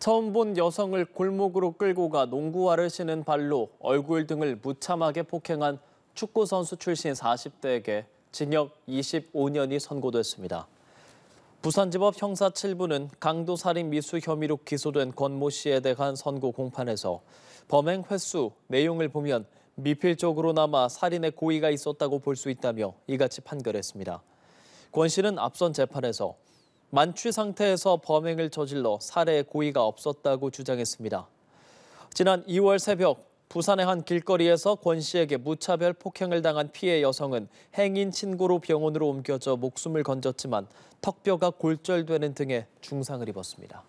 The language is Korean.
처음 본 여성을 골목으로 끌고 가 농구화를 신은 발로 얼굴 등을 무참하게 폭행한 축구 선수 출신 40대에게 징역 25년이 선고됐습니다. 부산지법 형사 7부는 강도 살인 미수 혐의로 기소된 권 모 씨에 대한 선고 공판에서 범행 횟수, 내용을 보면 미필적으로나마 살인의 고의가 있었다고 볼 수 있다며 이같이 판결했습니다. 권 씨는 앞선 재판에서 만취 상태에서 범행을 저질러 살해 의 고의가 없었다고 주장했습니다. 지난 2월 새벽 부산의 한 길거리에서 권 씨에게 무차별 폭행을 당한 피해 여성은 행인 친구로 병원으로 옮겨져 목숨을 건졌지만 턱뼈가 골절되는 등의 중상을 입었습니다.